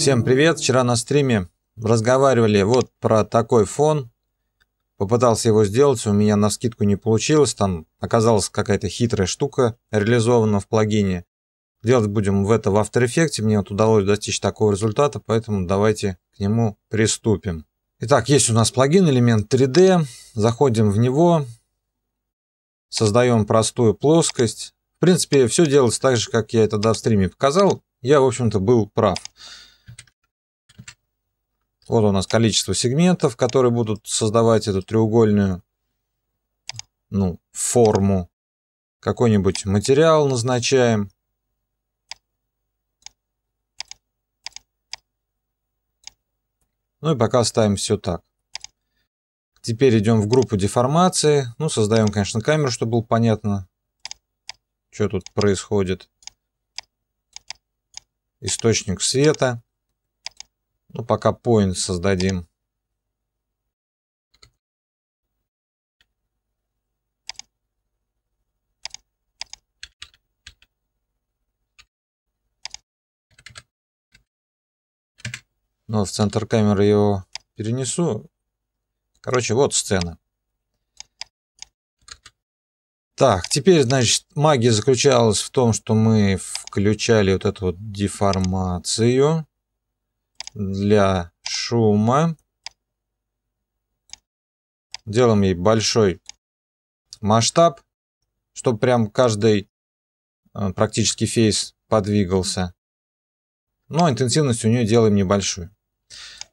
Всем привет! Вчера на стриме разговаривали вот про такой фон. Попытался его сделать, у меня на скидку не получилось. Там оказалась какая-то хитрая штука реализована в плагине. Делать будем в это в After Effects. Мне вот удалось достичь такого результата, поэтому давайте к нему приступим. Итак, есть у нас плагин элемент 3D. Заходим в него. Создаем простую плоскость. В принципе, все делается так же, как я это до стриме показал. Я, в общем-то, был прав. Вот у нас количество сегментов, которые будут создавать эту треугольную ну, форму. Какой-нибудь материал назначаем. Ну и пока ставим все так. Теперь идем в группу деформации. Ну, создаем, конечно, камеру, чтобы было понятно, что тут происходит. Источник света. Ну, пока point создадим. Ну в центр камеры его перенесу. Короче, вот сцена. Так, теперь, значит, магия заключалась в том, что мы включали вот эту вот деформацию для шума. Делаем ей большой масштаб, чтобы прям каждый э, практически фейс подвигался. Но интенсивность у нее делаем небольшую.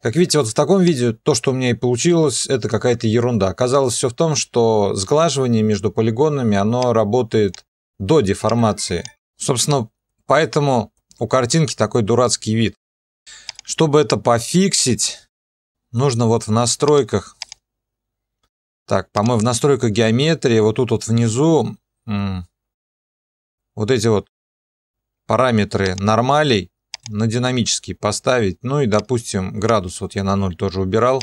Как видите, вот в таком виде то, что у меня и получилось, это какая-то ерунда. Оказалось все в том, что сглаживание между полигонами, оно работает до деформации. Собственно, поэтому у картинки такой дурацкий вид. Чтобы это пофиксить, нужно вот в настройках. Так, по-моему, в настройках геометрии, вот тут вот внизу, вот эти вот параметры нормалей на динамический поставить. Ну и, допустим, градус вот я на 0 тоже убирал.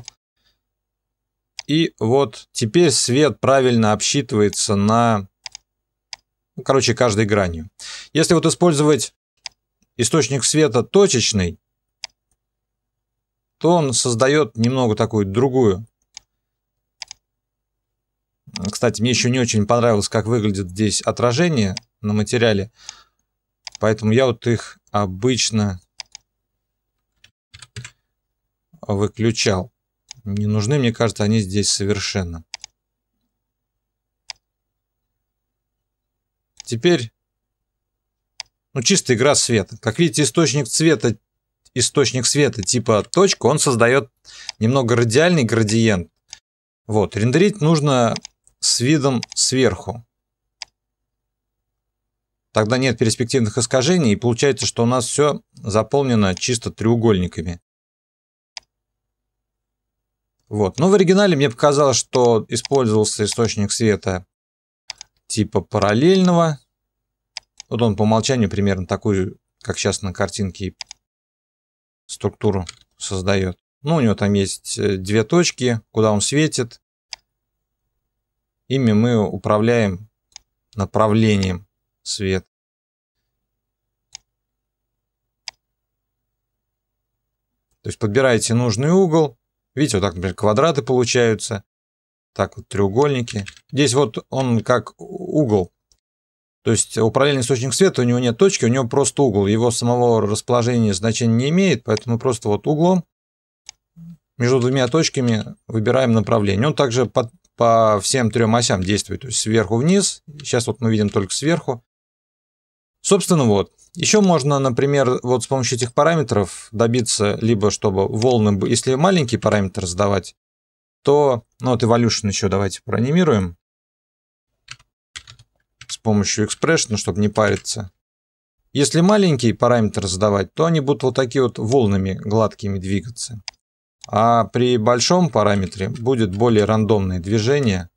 И вот теперь свет правильно обсчитывается на, ну, короче, каждой гранью. Если вот использовать источник света точечный, то он создает немного такую другую. Кстати, мне еще не очень понравилось, как выглядит здесь отражение на материале. Поэтому я вот их обычно выключал. Не нужны, мне кажется, они здесь совершенно. Теперь, ну, чистая игра света. Как видите, источник цвета источник света типа точка, он создает немного радиальный градиент. Вот, рендерить нужно с видом сверху. Тогда нет перспективных искажений, и получается, что у нас все заполнено чисто треугольниками. Вот. Но ну, в оригинале мне показалось, что использовался источник света типа параллельного. Вот он по умолчанию примерно такой, как сейчас на картинке, структуру создает. Ну, у него там есть э, две точки, куда он светит. Ими мы управляем направлением света. То есть подбираете нужный угол. Видите, вот так, например, квадраты получаются. Так вот треугольники. Здесь вот он как угол то есть э, у параллельного источника света у него нет точки, у него просто угол. Его самого расположения значения не имеет, поэтому просто вот углом между двумя точками выбираем направление. Он также по, по всем трем осям действует, то есть сверху вниз. Сейчас вот мы видим только сверху. Собственно, вот. Еще можно, например, вот с помощью этих параметров добиться либо, чтобы волны, если маленький параметр задавать, то, ну вот Evolution еще давайте проанимируем, помощью Expression, ну, чтобы не париться. Если маленькие параметры задавать, то они будут вот такие вот волнами гладкими двигаться. А при большом параметре будет более рандомное движение,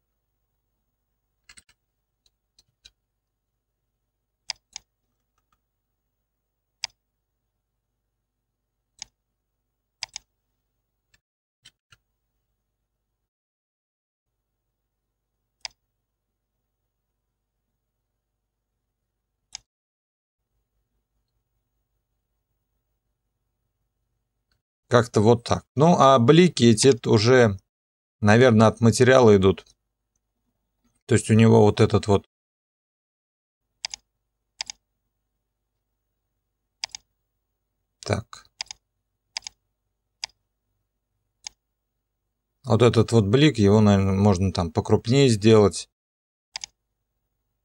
Как-то вот так. Ну, а блики эти это уже, наверное, от материала идут. То есть у него вот этот вот Так. Вот этот вот блик, его, наверное, можно там покрупнее сделать.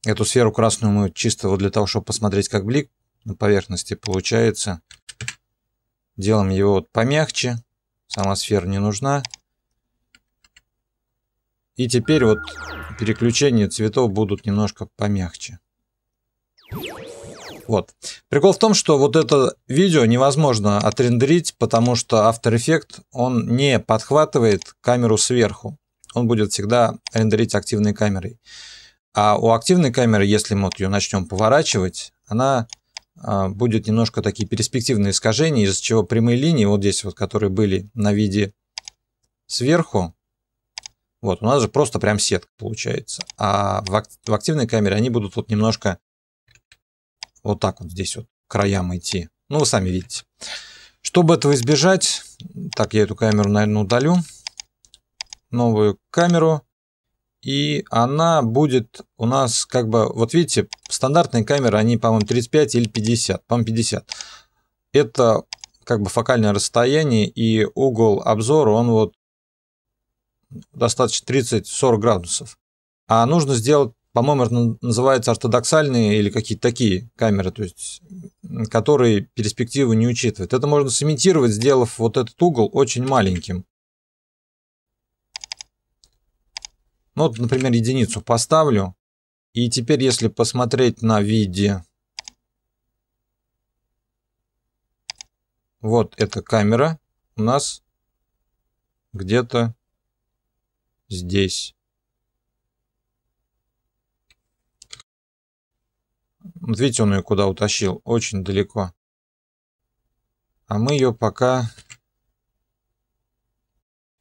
Эту сферу красную мы чисто вот для того, чтобы посмотреть, как блик на поверхности получается. Делаем его вот помягче. Сама сфера не нужна. И теперь вот переключения цветов будут немножко помягче. Вот. Прикол в том, что вот это видео невозможно отрендерить, потому что After Effects он не подхватывает камеру сверху. Он будет всегда рендерить активной камерой. А у активной камеры, если мы вот ее начнем поворачивать, она а, будет немножко такие перспективные искажения, из-за чего прямые линии, вот здесь вот, которые были на виде сверху, вот, у нас же просто прям сетка получается. А в, ак в активной камере они будут вот немножко вот так вот здесь вот краям идти. Ну, вы сами видите. Чтобы этого избежать, так, я эту камеру, наверное, удалю. Новую камеру и она будет у нас как бы, вот видите, стандартные камеры, они, по-моему, 35 или 50, по-моему, 50. Это как бы фокальное расстояние и угол обзора, он вот достаточно 30-40 градусов. А нужно сделать, по-моему, это называется ортодоксальные или какие-то такие камеры, то есть, которые перспективу не учитывают. Это можно сымитировать, сделав вот этот угол очень маленьким. Ну, вот, например, единицу поставлю. И теперь, если посмотреть на виде... Вот эта камера у нас где-то здесь. Вот видите, он ее куда утащил? Очень далеко. А мы ее пока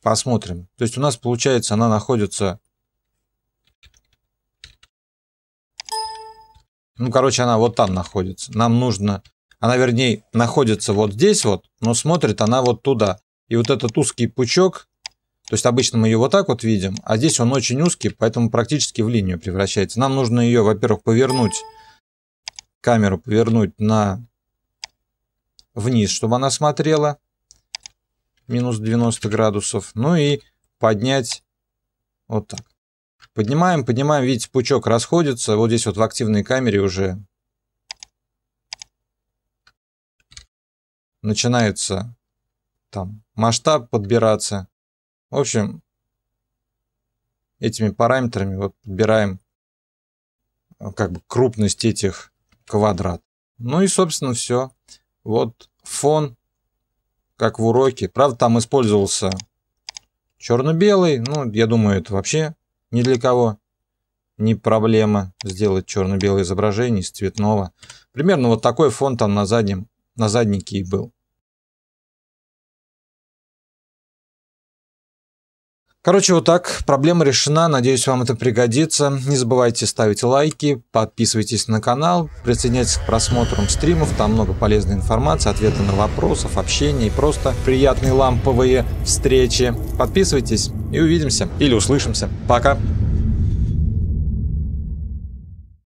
посмотрим. То есть у нас получается она находится Ну, короче, она вот там находится. Нам нужно... Она, вернее, находится вот здесь вот, но смотрит она вот туда. И вот этот узкий пучок, то есть обычно мы ее вот так вот видим, а здесь он очень узкий, поэтому практически в линию превращается. Нам нужно ее, во-первых, повернуть, камеру повернуть на вниз, чтобы она смотрела, минус 90 градусов, ну и поднять вот так. Поднимаем, поднимаем, видите, пучок расходится. Вот здесь вот в активной камере уже начинается там масштаб подбираться. В общем, этими параметрами вот подбираем э, как бы крупность этих квадрат. Ну и, собственно, все. Вот фон, как в уроке. Правда, там использовался черно-белый. Ну, я думаю, это вообще ни для кого не проблема сделать черно-белое изображение из цветного. Примерно вот такой фон там на, заднем, на заднике и был. Короче, вот так. Проблема решена. Надеюсь, вам это пригодится. Не забывайте ставить лайки, подписывайтесь на канал, присоединяйтесь к просмотрам стримов. Там много полезной информации, ответы на вопросы, общение и просто приятные ламповые встречи. Подписывайтесь и увидимся или услышимся. Пока!